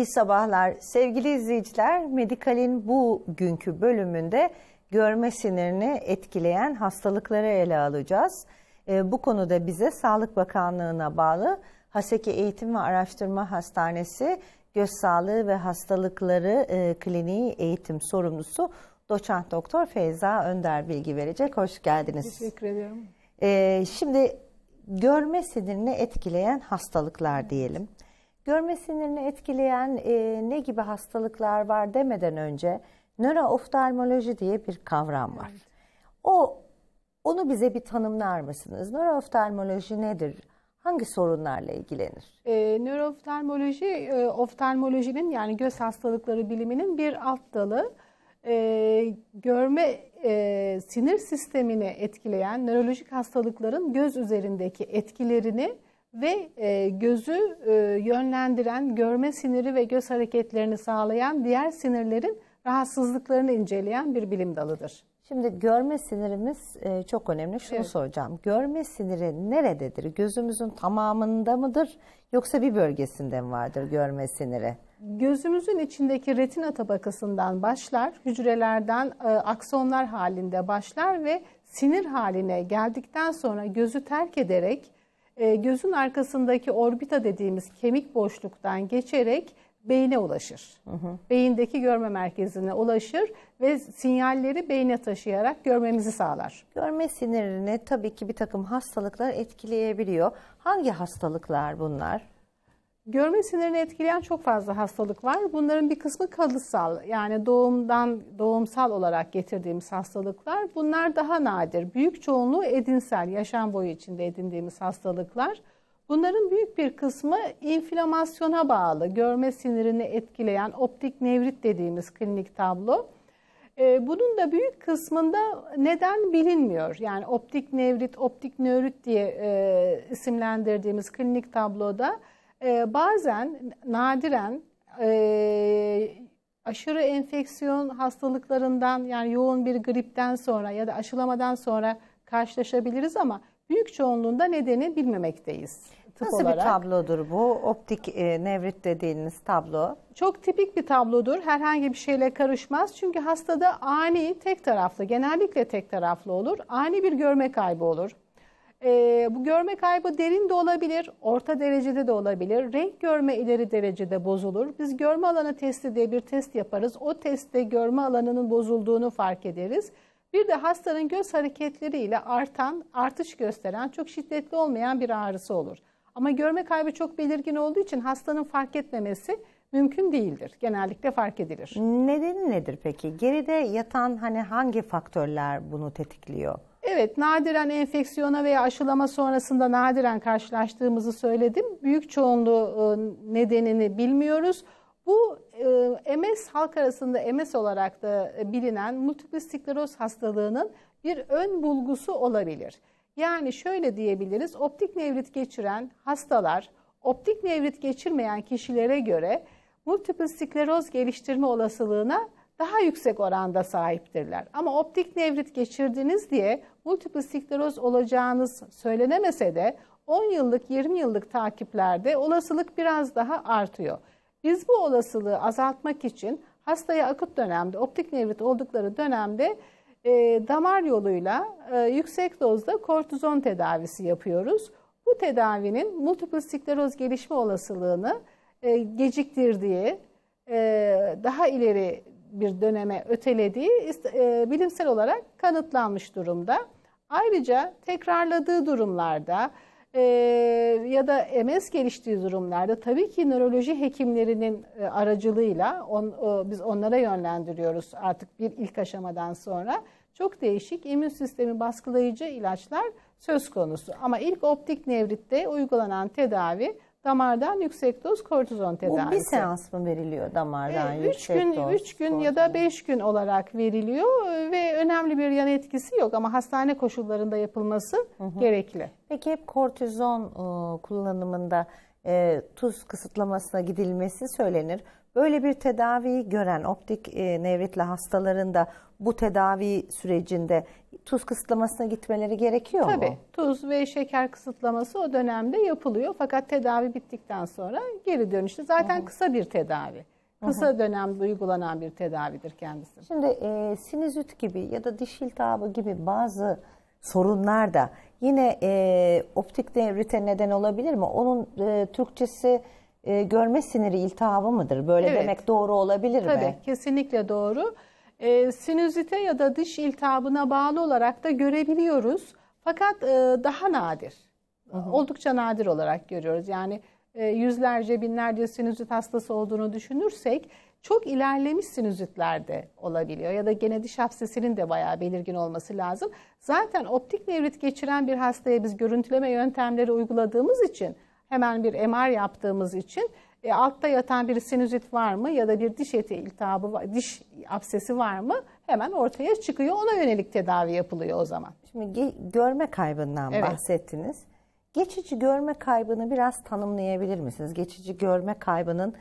İyi sabahlar. Sevgili izleyiciler, Medikal'in bu günkü bölümünde görme sinirini etkileyen hastalıkları ele alacağız. E, bu konuda bize Sağlık Bakanlığı'na bağlı Haseki Eğitim ve Araştırma Hastanesi Göz Sağlığı ve Hastalıkları e, Kliniği Eğitim Sorumlusu Doçent Doktor Feyza Önder bilgi verecek. Hoş geldiniz. Teşekkür ediyorum. E, şimdi görme sinirini etkileyen hastalıklar diyelim. Evet. Görme sinirini etkileyen e, ne gibi hastalıklar var demeden önce nörooftalmoloji diye bir kavram var. Evet. O onu bize bir tanımlar mısınız? Nörooftalmoloji nedir? Hangi sorunlarla ilgilenir? E, nörooftalmoloji, e, oftalmolojinin yani göz hastalıkları biliminin bir alt dalı. E, görme e, sinir sistemini etkileyen nörolojik hastalıkların göz üzerindeki etkilerini ve e, gözü e, yönlendiren, görme siniri ve göz hareketlerini sağlayan diğer sinirlerin rahatsızlıklarını inceleyen bir bilim dalıdır. Şimdi görme sinirimiz e, çok önemli. Şunu evet. soracağım. Görme siniri nerededir? Gözümüzün tamamında mıdır yoksa bir bölgesinde mi vardır görme siniri? Gözümüzün içindeki retina tabakasından başlar, hücrelerden e, aksonlar halinde başlar ve sinir haline geldikten sonra gözü terk ederek e, gözün arkasındaki orbita dediğimiz kemik boşluktan geçerek beyne ulaşır. Hı hı. Beyindeki görme merkezine ulaşır ve sinyalleri beyne taşıyarak görmemizi sağlar. Görme sinirini tabii ki bir takım hastalıklar etkileyebiliyor. Hangi hastalıklar bunlar? Görme sinirini etkileyen çok fazla hastalık var. Bunların bir kısmı kalısal yani doğumdan doğumsal olarak getirdiğimiz hastalıklar. Bunlar daha nadir. Büyük çoğunluğu edinsel, yaşam boyu içinde edindiğimiz hastalıklar. Bunların büyük bir kısmı inflamasyona bağlı, görme sinirini etkileyen optik nevrit dediğimiz klinik tablo. Ee, bunun da büyük kısmında neden bilinmiyor. Yani optik nevrit, optik nörit diye e, isimlendirdiğimiz klinik tabloda e, bazen nadiren e, aşırı enfeksiyon hastalıklarından yani yoğun bir gripten sonra ya da aşılamadan sonra karşılaşabiliriz ama büyük çoğunluğunda nedeni bilmemekteyiz. Nasıl olarak. bir tablodur bu? Optik e, nevrit dediğiniz tablo. Çok tipik bir tablodur. Herhangi bir şeyle karışmaz. Çünkü hastada ani tek taraflı, genellikle tek taraflı olur. Ani bir görme kaybı olur. E, bu görme kaybı derin de olabilir, orta derecede de olabilir. Renk görme ileri derecede bozulur. Biz görme alanı testi diye bir test yaparız. O testte görme alanının bozulduğunu fark ederiz. Bir de hastanın göz hareketleriyle artan, artış gösteren, çok şiddetli olmayan bir ağrısı olur. Ama görme kaybı çok belirgin olduğu için hastanın fark etmemesi mümkün değildir. Genellikle fark edilir. Nedeni nedir peki? Geride yatan hani hangi faktörler bunu tetikliyor? Evet, nadiren enfeksiyona veya aşılama sonrasında nadiren karşılaştığımızı söyledim. Büyük çoğunluğu e, nedenini bilmiyoruz. Bu e, MS halk arasında MS olarak da bilinen multiple skleroz hastalığının bir ön bulgusu olabilir. Yani şöyle diyebiliriz, optik nevrit geçiren hastalar, optik nevrit geçirmeyen kişilere göre multiple skleroz geliştirme olasılığına daha yüksek oranda sahiptirler. Ama optik nevrit geçirdiniz diye multiple skleroz olacağınız söylenemese de 10 yıllık 20 yıllık takiplerde olasılık biraz daha artıyor. Biz bu olasılığı azaltmak için hastaya akut dönemde optik nevrit oldukları dönemde e, damar yoluyla e, yüksek dozda kortizon tedavisi yapıyoruz. Bu tedavinin multiple skleroz gelişme olasılığını e, geciktirdiği, e, daha ileri bir döneme ötelediği e, bilimsel olarak kanıtlanmış durumda. Ayrıca tekrarladığı durumlarda e, ya da MS geliştiği durumlarda tabii ki nöroloji hekimlerinin e, aracılığıyla on, e, biz onlara yönlendiriyoruz artık bir ilk aşamadan sonra. Çok değişik immün sistemi baskılayıcı ilaçlar söz konusu. Ama ilk optik nevritte uygulanan tedavi damardan yüksek doz kortizon tedavisi. Bu bir seans mı veriliyor damardan e, üç gün, doz? 3 gün kortizon. ya da 5 gün olarak veriliyor e, ve önemli bir yan etkisi yok ama hastane koşullarında yapılması hı hı. gerekli. Peki hep kortizon e, kullanımında e, tuz kısıtlamasına gidilmesi söylenir. Böyle bir tedaviyi gören optik e, nevritli hastalarında bu tedavi sürecinde tuz kısıtlamasına gitmeleri gerekiyor Tabii, mu? Tabii. Tuz ve şeker kısıtlaması o dönemde yapılıyor. Fakat tedavi bittikten sonra geri dönüşü zaten hı kısa bir tedavi. Kısa Hı-hı. dönemde uygulanan bir tedavidir kendisi. Şimdi e, sinüzit gibi ya da diş iltihabı gibi bazı sorunlar da yine e, optik nevrite neden olabilir mi? Onun e, Türkçesi e, görme siniri iltihabı mıdır? Böyle evet. demek doğru olabilir Tabii, mi? Tabii kesinlikle doğru. E, sinüzite ya da diş iltihabına bağlı olarak da görebiliyoruz. Fakat e, daha nadir. Hı hı. Oldukça nadir olarak görüyoruz. Yani e, yüzlerce, binlerce sinüzit hastası olduğunu düşünürsek çok ilerlemiş sinüzitlerde olabiliyor ya da gene diş hafsesinin de bayağı belirgin olması lazım. Zaten optik nevrit geçiren bir hastaya biz görüntüleme yöntemleri uyguladığımız için hemen bir MR yaptığımız için e, altta yatan bir sinüzit var mı ya da bir diş eti iltihabı, diş absesi var mı hemen ortaya çıkıyor. Ona yönelik tedavi yapılıyor o zaman. Şimdi görme kaybından evet. bahsettiniz. Geçici görme kaybını biraz tanımlayabilir misiniz? Geçici görme kaybının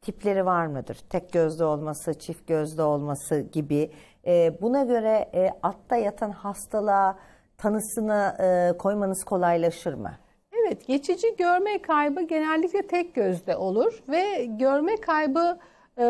tipleri var mıdır? Tek gözde olması, çift gözde olması gibi. E, buna göre e, altta yatan hastalığa tanısını e, koymanız kolaylaşır mı? Evet, geçici görme kaybı genellikle tek gözde olur ve görme kaybı e,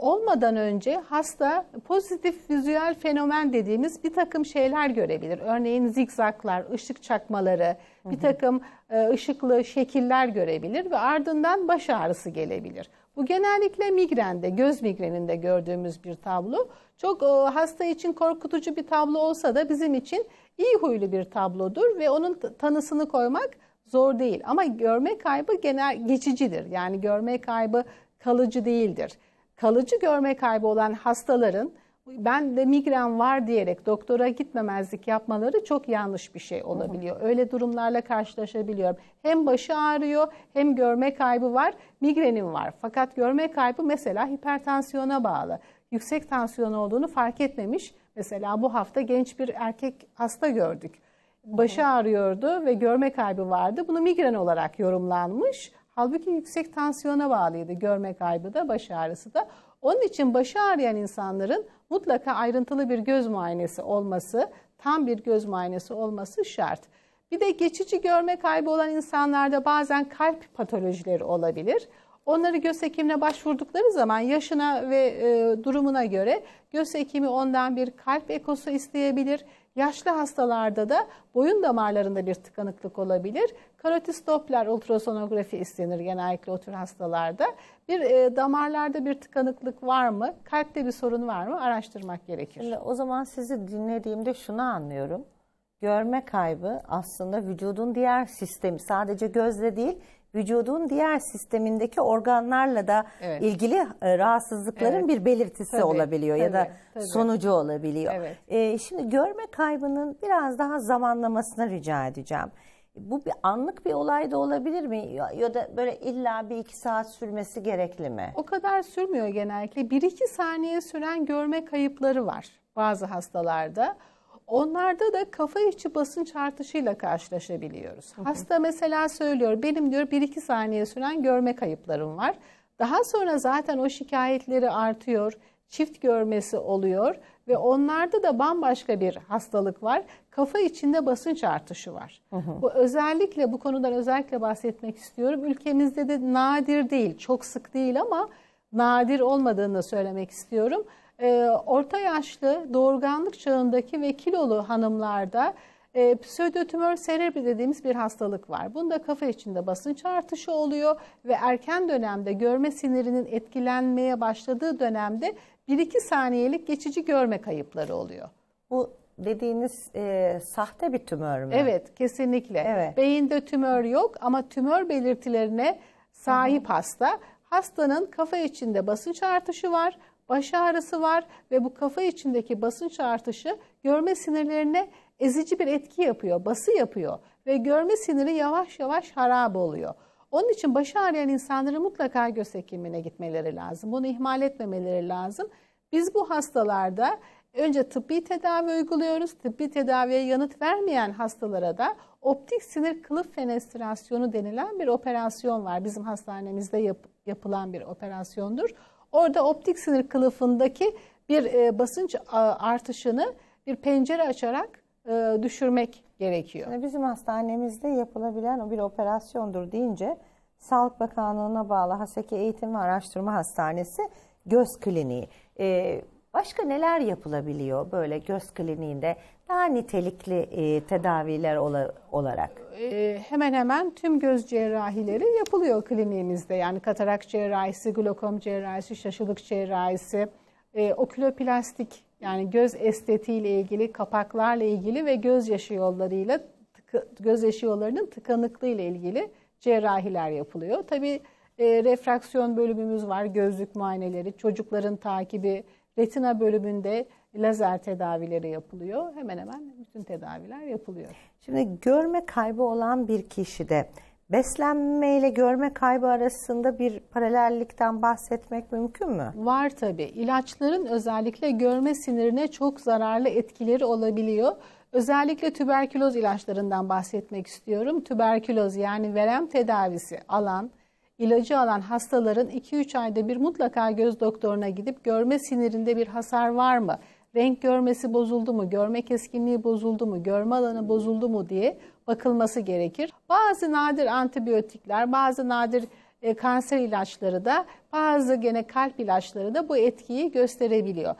olmadan önce hasta pozitif vizüel fenomen dediğimiz bir takım şeyler görebilir. Örneğin zikzaklar, ışık çakmaları, bir takım e, ışıklı şekiller görebilir ve ardından baş ağrısı gelebilir. Bu genellikle migrende, göz migreninde gördüğümüz bir tablo. Çok e, hasta için korkutucu bir tablo olsa da bizim için iyi huylu bir tablodur ve onun tanısını koymak zor değil. Ama görme kaybı genel geçicidir. Yani görme kaybı kalıcı değildir. Kalıcı görme kaybı olan hastaların ben de migren var diyerek doktora gitmemezlik yapmaları çok yanlış bir şey olabiliyor. Öyle durumlarla karşılaşabiliyorum. Hem başı ağrıyor hem görme kaybı var, migrenim var. Fakat görme kaybı mesela hipertansiyona bağlı. Yüksek tansiyon olduğunu fark etmemiş. Mesela bu hafta genç bir erkek hasta gördük başı ağrıyordu ve görme kaybı vardı. Bunu migren olarak yorumlanmış. Halbuki yüksek tansiyona bağlıydı görme kaybı da baş ağrısı da. Onun için başı ağrıyan insanların mutlaka ayrıntılı bir göz muayenesi olması, tam bir göz muayenesi olması şart. Bir de geçici görme kaybı olan insanlarda bazen kalp patolojileri olabilir. Onları göz hekimine başvurdukları zaman yaşına ve e, durumuna göre göz hekimi ondan bir kalp ekosu isteyebilir Yaşlı hastalarda da boyun damarlarında bir tıkanıklık olabilir. Karotis Doppler ultrasonografi istenir genellikle o tür hastalarda. Bir e, damarlarda bir tıkanıklık var mı? Kalpte bir sorun var mı? Araştırmak gerekir. Şimdi o zaman sizi dinlediğimde şunu anlıyorum. Görme kaybı aslında vücudun diğer sistemi sadece gözle değil vücudun diğer sistemindeki organlarla da evet. ilgili e, rahatsızlıkların evet. bir belirtisi tabii, olabiliyor tabii, ya da tabii. sonucu olabiliyor. Evet. E, şimdi görme kaybının biraz daha zamanlamasına rica edeceğim. Bu bir anlık bir olay da olabilir mi? Ya, ya da böyle illa bir iki saat sürmesi gerekli mi? O kadar sürmüyor genellikle. Bir iki saniye süren görme kayıpları var bazı hastalarda. Onlarda da kafa içi basınç artışıyla karşılaşabiliyoruz. Hı hı. Hasta mesela söylüyor benim diyor 1-2 saniye süren görme kayıplarım var. Daha sonra zaten o şikayetleri artıyor, çift görmesi oluyor ve onlarda da bambaşka bir hastalık var. Kafa içinde basınç artışı var. Hı hı. Bu özellikle bu konudan özellikle bahsetmek istiyorum. Ülkemizde de nadir değil, çok sık değil ama nadir olmadığını söylemek istiyorum e, orta yaşlı doğurganlık çağındaki ve kilolu hanımlarda e, pseudotümör serebri dediğimiz bir hastalık var. Bunda kafa içinde basınç artışı oluyor ve erken dönemde görme sinirinin etkilenmeye başladığı dönemde 1-2 saniyelik geçici görme kayıpları oluyor. Bu dediğiniz e, sahte bir tümör mü? Evet, kesinlikle. Evet. Beyinde tümör yok ama tümör belirtilerine sahip Aha. hasta. Hastanın kafa içinde basınç artışı var baş ağrısı var ve bu kafa içindeki basınç artışı görme sinirlerine ezici bir etki yapıyor, bası yapıyor ve görme siniri yavaş yavaş harap oluyor. Onun için baş ağrıyan insanların mutlaka göz hekimine gitmeleri lazım. Bunu ihmal etmemeleri lazım. Biz bu hastalarda önce tıbbi tedavi uyguluyoruz. Tıbbi tedaviye yanıt vermeyen hastalara da optik sinir kılıf fenestrasyonu denilen bir operasyon var. Bizim hastanemizde yap, yapılan bir operasyondur. Orada optik sinir kılıfındaki bir e, basınç artışını bir pencere açarak e, düşürmek gerekiyor. Şimdi bizim hastanemizde yapılabilen o bir operasyondur deyince Sağlık Bakanlığı'na bağlı Haseki Eğitim ve Araştırma Hastanesi Göz Kliniği. E, başka neler yapılabiliyor böyle göz kliniğinde? daha nitelikli e, tedaviler ola, olarak? E, hemen hemen tüm göz cerrahileri yapılıyor kliniğimizde. Yani katarak cerrahisi, glokom cerrahisi, şaşılık cerrahisi, e, oküloplastik yani göz estetiğiyle ilgili, kapaklarla ilgili ve göz yaşı yollarıyla tıkı, yaşı yollarının tıkanıklığı ile ilgili cerrahiler yapılıyor. Tabii e, refraksiyon bölümümüz var, gözlük muayeneleri, çocukların takibi, retina bölümünde lazer tedavileri yapılıyor. Hemen hemen bütün tedaviler yapılıyor. Şimdi görme kaybı olan bir kişide beslenme ile görme kaybı arasında bir paralellikten bahsetmek mümkün mü? Var tabi. İlaçların özellikle görme sinirine çok zararlı etkileri olabiliyor. Özellikle tüberküloz ilaçlarından bahsetmek istiyorum. Tüberküloz yani verem tedavisi alan, ilacı alan hastaların 2-3 ayda bir mutlaka göz doktoruna gidip görme sinirinde bir hasar var mı? renk görmesi bozuldu mu, görme keskinliği bozuldu mu, görme alanı bozuldu mu diye bakılması gerekir. Bazı nadir antibiyotikler, bazı nadir e, kanser ilaçları da bazı gene kalp ilaçları da bu etkiyi gösterebiliyor.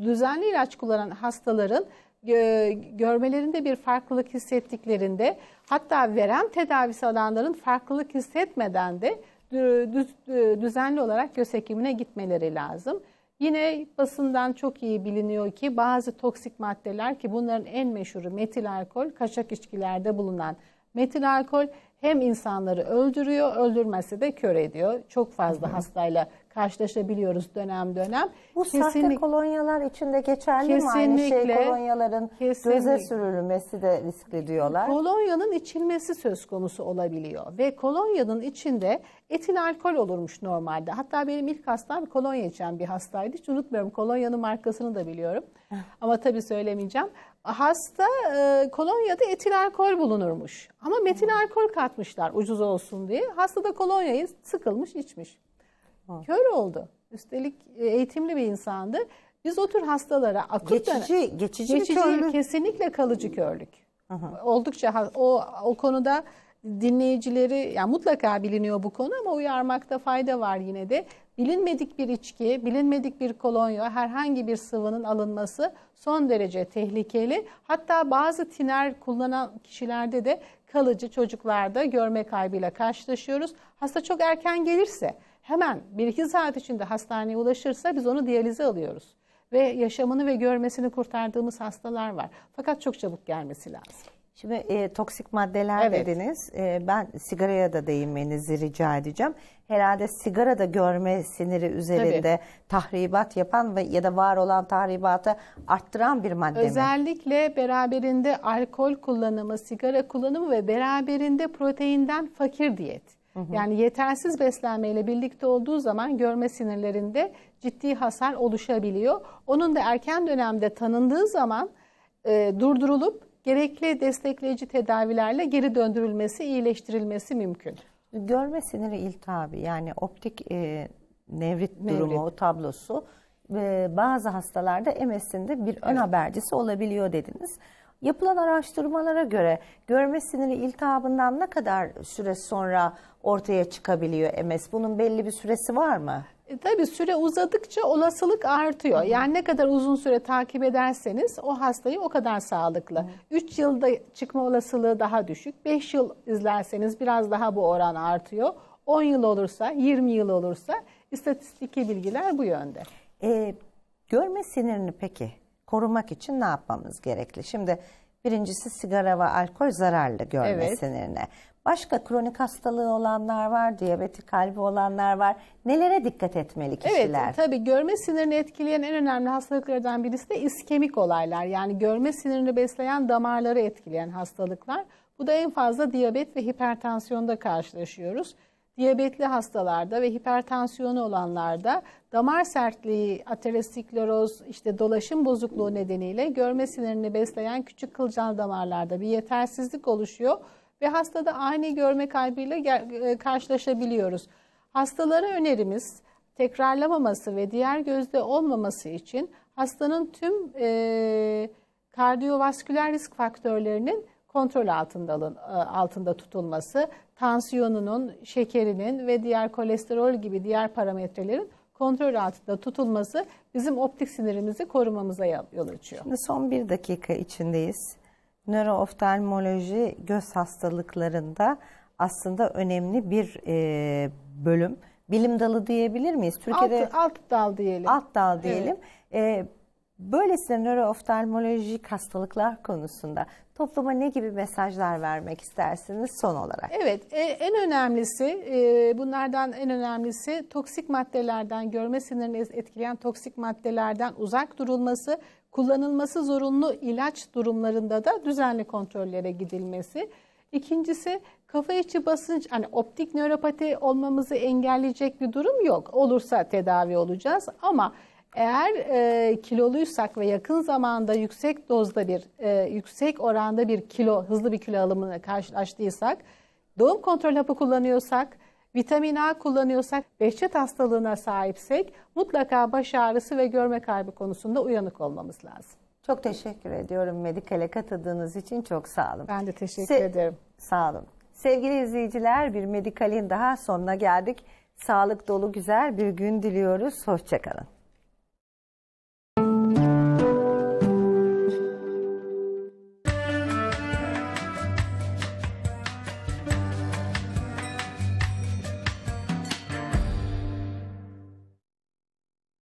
Düzenli ilaç kullanan hastaların e, görmelerinde bir farklılık hissettiklerinde hatta verem tedavisi alanların farklılık hissetmeden de e, düzenli olarak göz hekimine gitmeleri lazım. Yine basından çok iyi biliniyor ki bazı toksik maddeler ki bunların en meşhuru metil alkol, kaçak içkilerde bulunan metil alkol hem insanları öldürüyor, öldürmezse de kör ediyor. Çok fazla hastayla karşılaşabiliyoruz dönem dönem. Bu Kesinlik, sahte kolonyalar içinde geçerli mi aynı şey? Kolonyaların kesinlikle. göze sürülmesi de riskli diyorlar. Kolonyanın içilmesi söz konusu olabiliyor ve kolonyanın içinde etil alkol olurmuş normalde. Hatta benim ilk hastam kolonya içen bir hastaydı. Hiç unutmuyorum kolonyanın markasını da biliyorum. Ama tabii söylemeyeceğim. Hasta e, kolonyada etil alkol bulunurmuş. Ama metil alkol katmışlar ucuz olsun diye. Hasta da kolonyayı sıkılmış içmiş. Ha. Kör oldu. Üstelik e, eğitimli bir insandı. Biz o tür hastalara akut geçici, dönem, geçici, geçici körlük. kesinlikle kalıcı körlük. Aha. Oldukça o o konuda dinleyicileri yani mutlaka biliniyor bu konu ama uyarmakta fayda var yine de. Bilinmedik bir içki, bilinmedik bir kolonya, herhangi bir sıvının alınması son derece tehlikeli. Hatta bazı tiner kullanan kişilerde de kalıcı çocuklarda görme kaybıyla karşılaşıyoruz. Hasta çok erken gelirse hemen 1-2 saat içinde hastaneye ulaşırsa biz onu diyalize alıyoruz. Ve yaşamını ve görmesini kurtardığımız hastalar var. Fakat çok çabuk gelmesi lazım. Şimdi e, toksik maddeler evet. dediniz. E, ben sigaraya da değinmenizi rica edeceğim. Herhalde sigara da görme siniri üzerinde Tabii. tahribat yapan ve ya da var olan tahribatı arttıran bir madde Özellikle mi? beraberinde alkol kullanımı, sigara kullanımı ve beraberinde proteinden fakir diyet. Hı hı. Yani yetersiz beslenmeyle birlikte olduğu zaman görme sinirlerinde ciddi hasar oluşabiliyor. Onun da erken dönemde tanındığı zaman e, durdurulup gerekli destekleyici tedavilerle geri döndürülmesi, iyileştirilmesi mümkün. Görme siniri iltihabı yani optik e, nevrit, nevrit durumu tablosu e, bazı hastalarda MS'in bir ön evet. habercisi olabiliyor dediniz. Yapılan araştırmalara göre görme siniri iltihabından ne kadar süre sonra ortaya çıkabiliyor e MS. Bunun belli bir süresi var mı? E, tabii süre uzadıkça olasılık artıyor. Hı. Yani ne kadar uzun süre takip ederseniz o hastayı o kadar sağlıklı. 3 yılda çıkma olasılığı daha düşük. 5 yıl izlerseniz biraz daha bu oran artıyor. 10 yıl olursa, 20 yıl olursa istatistiki bilgiler bu yönde. E, görme sinirini peki korumak için ne yapmamız gerekli? Şimdi birincisi sigara ve alkol zararlı görme evet. sinirine. Başka kronik hastalığı olanlar var, diyabetik kalbi olanlar var. Nelere dikkat etmeli kişiler? Evet, tabii görme sinirini etkileyen en önemli hastalıklardan birisi de iskemik olaylar. Yani görme sinirini besleyen damarları etkileyen hastalıklar. Bu da en fazla diyabet ve hipertansiyonda karşılaşıyoruz. Diyabetli hastalarda ve hipertansiyonu olanlarda damar sertliği, ateroskleroz, işte dolaşım bozukluğu nedeniyle görme sinirini besleyen küçük kılcal damarlarda bir yetersizlik oluşuyor ve hastada ani görme kaybıyla e, karşılaşabiliyoruz. Hastalara önerimiz tekrarlamaması ve diğer gözde olmaması için hastanın tüm e, kardiyovasküler risk faktörlerinin kontrol altında, alın, e, altında tutulması, tansiyonunun, şekerinin ve diğer kolesterol gibi diğer parametrelerin kontrol altında tutulması bizim optik sinirimizi korumamıza yol açıyor. Şimdi son bir dakika içindeyiz nörooftalmoloji göz hastalıklarında aslında önemli bir e, bölüm. Bilim dalı diyebilir miyiz? Türkiye'de alt, alt dal diyelim. Alt dal diyelim. Evet. E, böylesine nörooftalmolojik hastalıklar konusunda topluma ne gibi mesajlar vermek istersiniz son olarak? Evet, e, en önemlisi e, bunlardan en önemlisi toksik maddelerden görme sinirini etkileyen toksik maddelerden uzak durulması kullanılması zorunlu ilaç durumlarında da düzenli kontrollere gidilmesi. İkincisi kafa içi basınç hani optik nöropati olmamızı engelleyecek bir durum yok. Olursa tedavi olacağız ama eğer e, kiloluysak ve yakın zamanda yüksek dozda bir e, yüksek oranda bir kilo hızlı bir kilo alımına karşılaştıysak doğum kontrol hapı kullanıyorsak Vitamin A kullanıyorsak, behçet hastalığına sahipsek mutlaka baş ağrısı ve görme kaybı konusunda uyanık olmamız lazım. Çok teşekkür ediyorum Medikal'e katıldığınız için çok sağ olun. Ben de teşekkür Se ederim. Sağ olun. Sevgili izleyiciler bir Medikal'in daha sonuna geldik. Sağlık dolu güzel bir gün diliyoruz. Hoşçakalın.